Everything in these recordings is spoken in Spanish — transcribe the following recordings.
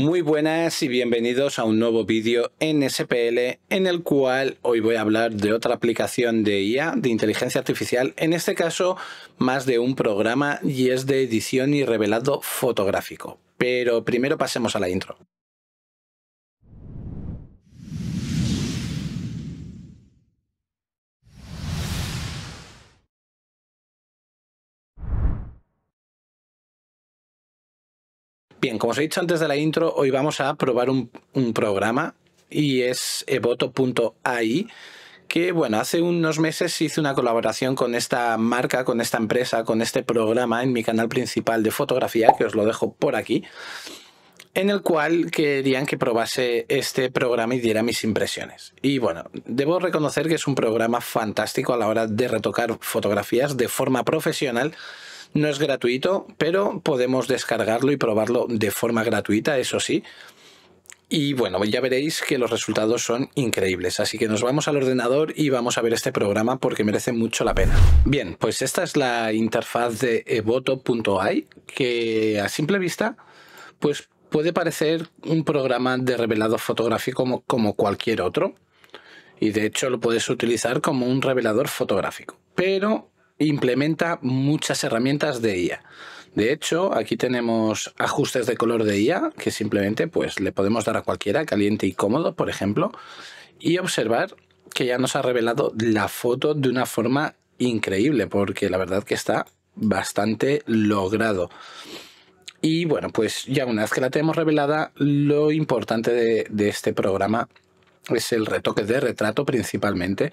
Muy buenas y bienvenidos a un nuevo vídeo en SPL en el cual hoy voy a hablar de otra aplicación de IA, de inteligencia artificial, en este caso más de un programa y es de edición y revelado fotográfico. Pero primero pasemos a la intro. Bien, como os he dicho antes de la intro, hoy vamos a probar un, programa y es evoto.ai que bueno, hace unos meses hice una colaboración con esta marca, con esta empresa, con este programa en mi canal principal de fotografía, que os lo dejo por aquí, en el cual querían que probase este programa y diera mis impresiones. Y bueno, debo reconocer que es un programa fantástico a la hora de retocar fotografías de forma profesional no es gratuito, pero podemos descargarlo y probarlo de forma gratuita, eso sí. Y bueno, ya veréis que los resultados son increíbles. Así que nos vamos al ordenador y vamos a ver este programa porque merece mucho la pena. Bien, pues esta es la interfaz de evoto.ai que a simple vista pues puede parecer un programa de revelado fotográfico como, como cualquier otro. Y de hecho lo puedes utilizar como un revelador fotográfico. Pero implementa muchas herramientas de IA. De hecho, aquí tenemos ajustes de color de IA que simplemente pues, le podemos dar a cualquiera, caliente y cómodo, por ejemplo, y observar que ya nos ha revelado la foto de una forma increíble, porque la verdad que está bastante logrado. Y bueno, pues ya una vez que la tenemos revelada, lo importante de, de este programa es el retoque de retrato principalmente,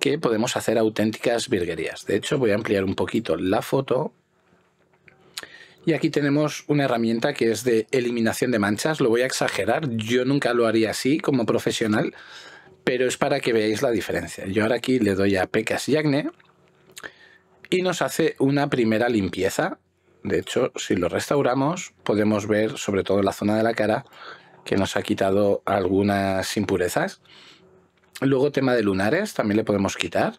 que podemos hacer auténticas virguerías. De hecho, voy a ampliar un poquito la foto. Y aquí tenemos una herramienta que es de eliminación de manchas. Lo voy a exagerar. Yo nunca lo haría así como profesional, pero es para que veáis la diferencia. Yo ahora aquí le doy a pecas y y nos hace una primera limpieza. De hecho, si lo restauramos, podemos ver, sobre todo la zona de la cara, que nos ha quitado algunas impurezas. Luego tema de lunares, también le podemos quitar.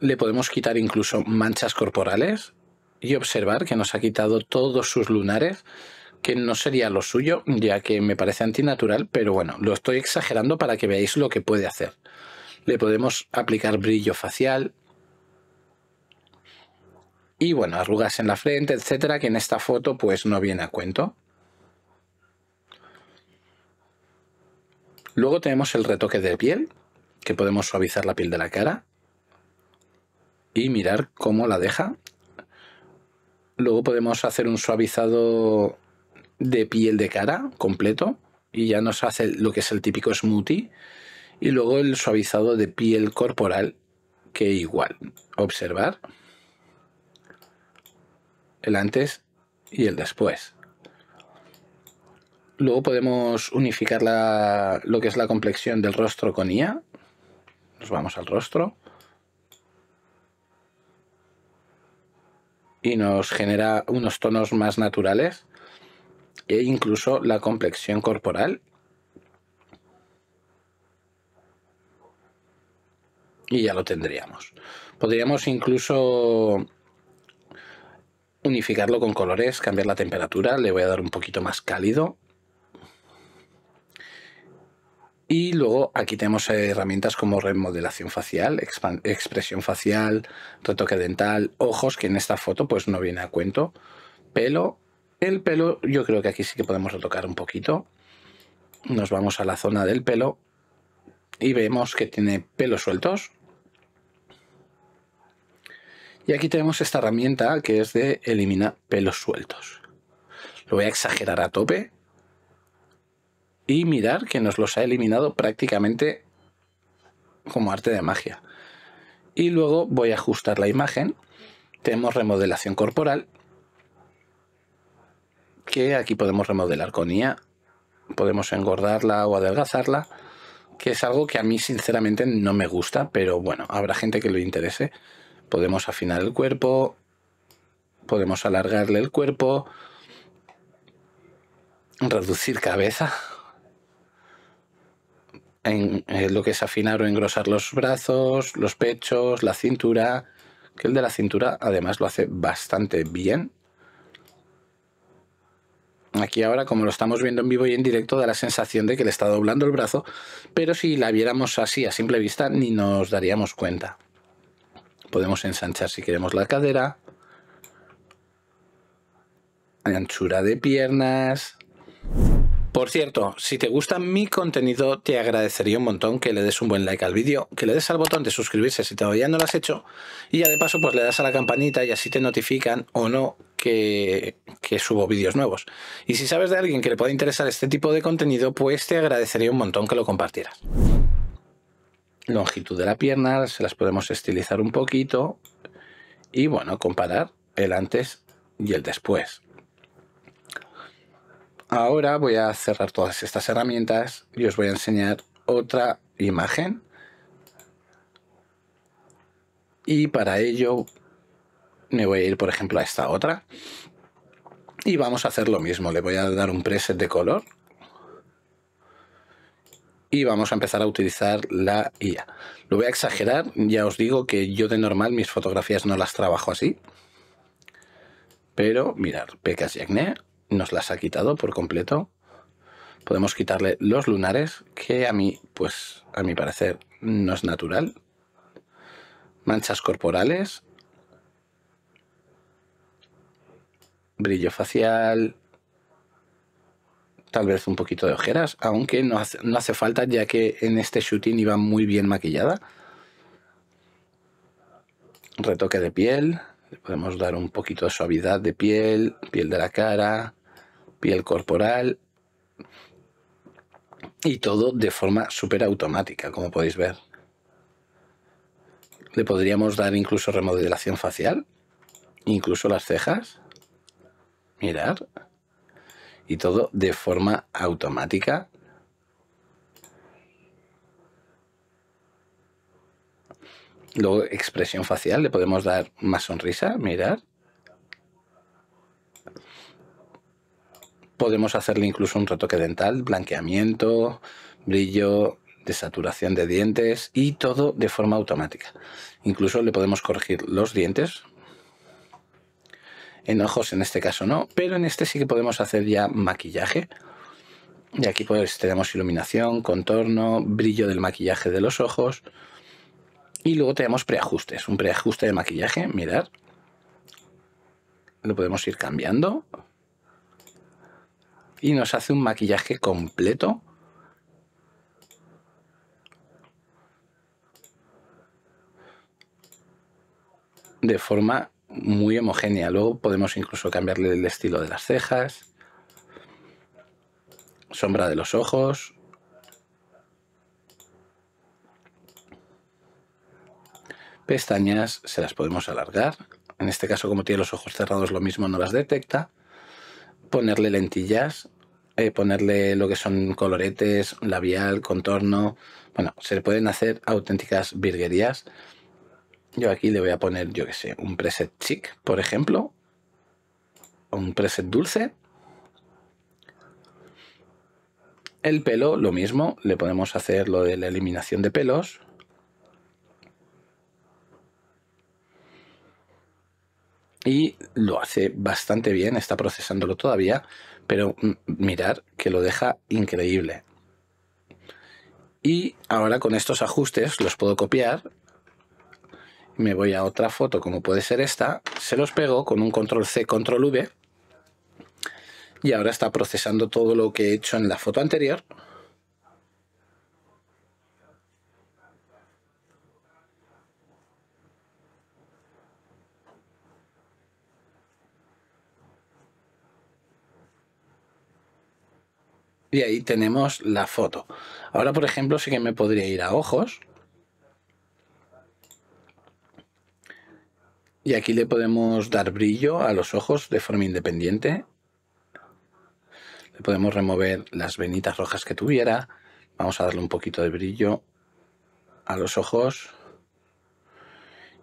Le podemos quitar incluso manchas corporales y observar que nos ha quitado todos sus lunares, que no sería lo suyo, ya que me parece antinatural, pero bueno, lo estoy exagerando para que veáis lo que puede hacer. Le podemos aplicar brillo facial, y bueno, arrugas en la frente, etcétera, que en esta foto pues no viene a cuento. Luego tenemos el retoque de piel, que podemos suavizar la piel de la cara y mirar cómo la deja. Luego podemos hacer un suavizado de piel de cara completo y ya nos hace lo que es el típico smoothie. Y luego el suavizado de piel corporal, que igual, observar el antes y el después. Luego podemos unificar lo que es la complexión del rostro con IA. Nos vamos al rostro. Y nos genera unos tonos más naturales. E incluso la complexión corporal. Y ya lo tendríamos. Podríamos incluso unificarlo con colores, cambiar la temperatura. Le voy a dar un poquito más cálido y luego aquí tenemos eh, herramientas como remodelación facial, expresión facial, retoque dental, ojos, que en esta foto pues no viene a cuento, pelo. El pelo yo creo que aquí sí que podemos retocar un poquito. Nos vamos a la zona del pelo y vemos que tiene pelos sueltos. Y aquí tenemos esta herramienta que es de eliminar pelos sueltos. Lo voy a exagerar a tope y mirar que nos los ha eliminado prácticamente como arte de magia. Y luego voy a ajustar la imagen. Tenemos remodelación corporal. Que aquí podemos remodelar con IA. Podemos engordarla o adelgazarla. Que es algo que a mí sinceramente no me gusta. Pero bueno, habrá gente que le interese. Podemos afinar el cuerpo. Podemos alargarle el cuerpo. Reducir cabeza en eh, lo que es afinar o engrosar los brazos, los pechos, la cintura, que el de la cintura además lo hace bastante bien. Aquí ahora, como lo estamos viendo en vivo y en directo, da la sensación de que le está doblando el brazo, pero si la viéramos así a simple vista ni nos daríamos cuenta. Podemos ensanchar si queremos la cadera, anchura de piernas, por cierto, si te gusta mi contenido, te agradecería un montón que le des un buen like al vídeo, que le des al botón de suscribirse si todavía no lo has hecho, y ya de paso pues le das a la campanita y así te notifican o no que, que subo vídeos nuevos. Y si sabes de alguien que le pueda interesar este tipo de contenido, pues te agradecería un montón que lo compartieras. Longitud de la pierna, se las podemos estilizar un poquito y bueno, comparar el antes y el después. Ahora voy a cerrar todas estas herramientas y os voy a enseñar otra imagen. Y para ello me voy a ir, por ejemplo, a esta otra. Y vamos a hacer lo mismo. Le voy a dar un preset de color. Y vamos a empezar a utilizar la IA. Lo voy a exagerar. Ya os digo que yo de normal mis fotografías no las trabajo así. Pero mirar, pecas y acné. E nos las ha quitado por completo. Podemos quitarle los lunares, que a mí, pues, a mi parecer, no es natural. Manchas corporales. Brillo facial. Tal vez un poquito de ojeras, aunque no hace, falta, ya que en este shooting iba muy bien maquillada. Retoque de piel. Le podemos dar un poquito de suavidad de piel, piel de la cara, piel corporal. Y todo de forma súper automática, como podéis ver. Le podríamos dar incluso remodelación facial, incluso las cejas. Mirar. Y todo de forma automática, Luego, expresión facial, le podemos dar más sonrisa, mirar. Podemos hacerle incluso un retoque dental, blanqueamiento, brillo, desaturación de dientes y todo de forma automática. Incluso le podemos corregir los dientes. En ojos en este caso no, pero en este sí que podemos hacer ya maquillaje. Y aquí pues tenemos iluminación, contorno, brillo del maquillaje de los ojos, y luego tenemos preajustes, un preajuste de maquillaje, mirad. Lo podemos ir cambiando. Y nos hace un maquillaje completo. De forma muy homogénea. Luego podemos incluso cambiarle el estilo de las cejas, sombra de los ojos, pestañas se las podemos alargar. En este caso, como tiene los ojos cerrados, lo mismo no las detecta. Ponerle lentillas, eh, ponerle lo que son coloretes, labial, contorno. Bueno, se le pueden hacer auténticas virguerías. Yo aquí le voy a poner, yo que sé, un preset chic, por ejemplo. O un preset dulce. El pelo, lo mismo, le podemos hacer lo de la eliminación de pelos. y lo hace bastante bien, está procesándolo todavía, pero mm, mirar que lo deja increíble. Y ahora con estos ajustes los puedo copiar, me voy a otra foto como puede ser esta, se los pego con un control C, control V, y ahora está procesando todo lo que he hecho en la foto anterior, y ahí tenemos la foto. Ahora, por ejemplo, sí que me podría ir a ojos. Y aquí le podemos dar brillo a los ojos de forma independiente. Le podemos remover las venitas rojas que tuviera. Vamos a darle un poquito de brillo a los ojos.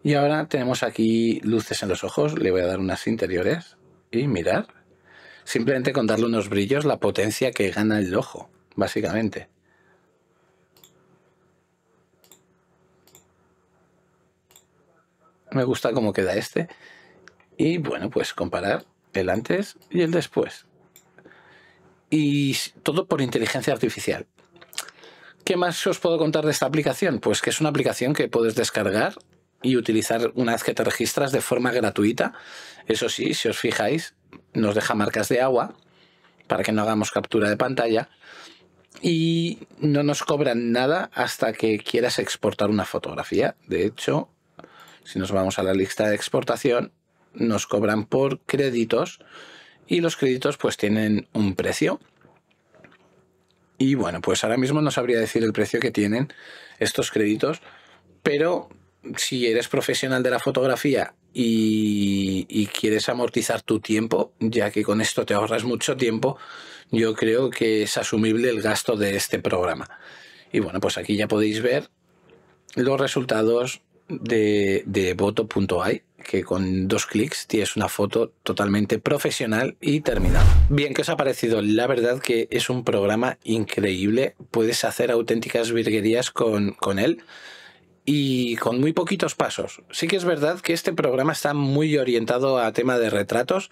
Y ahora tenemos aquí luces en los ojos. Le voy a dar unas interiores. Y mirar Simplemente con darle unos brillos la potencia que gana el ojo, básicamente. Me gusta cómo queda este. Y bueno, pues comparar el antes y el después. Y todo por inteligencia artificial. ¿Qué más os puedo contar de esta aplicación? Pues que es una aplicación que puedes descargar y utilizar una vez que te registras de forma gratuita. Eso sí, si os fijáis, nos deja marcas de agua para que no hagamos captura de pantalla y no nos cobran nada hasta que quieras exportar una fotografía. De hecho, si nos vamos a la lista de exportación, nos cobran por créditos y los créditos pues tienen un precio. Y bueno, pues ahora mismo no sabría decir el precio que tienen estos créditos, pero si eres profesional de la fotografía y, quieres amortizar tu tiempo, ya que con esto te ahorras mucho tiempo, yo creo que es asumible el gasto de este programa. Y bueno, pues aquí ya podéis ver los resultados de, de voto.ai, que con dos clics tienes una foto totalmente profesional y terminada. Bien, ¿qué os ha parecido? La verdad que es un programa increíble, puedes hacer auténticas virguerías con, con él y con muy poquitos pasos. Sí que es verdad que este programa está muy orientado a tema de retratos,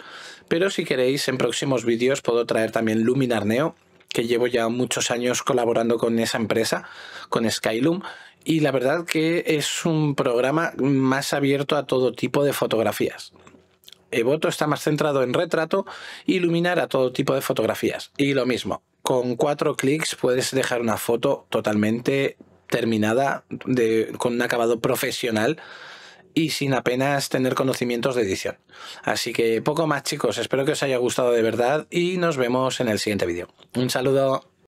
pero si queréis en próximos vídeos puedo traer también Luminar Neo, que llevo ya muchos años colaborando con esa empresa, con skyloom y la verdad que es un programa más abierto a todo tipo de fotografías. Evoto está más centrado en retrato y iluminar a todo tipo de fotografías. Y lo mismo, con cuatro clics puedes dejar una foto totalmente terminada, de, con un acabado profesional y sin apenas tener conocimientos de edición. Así que poco más chicos, espero que os haya gustado de verdad y nos vemos en el siguiente vídeo. Un saludo.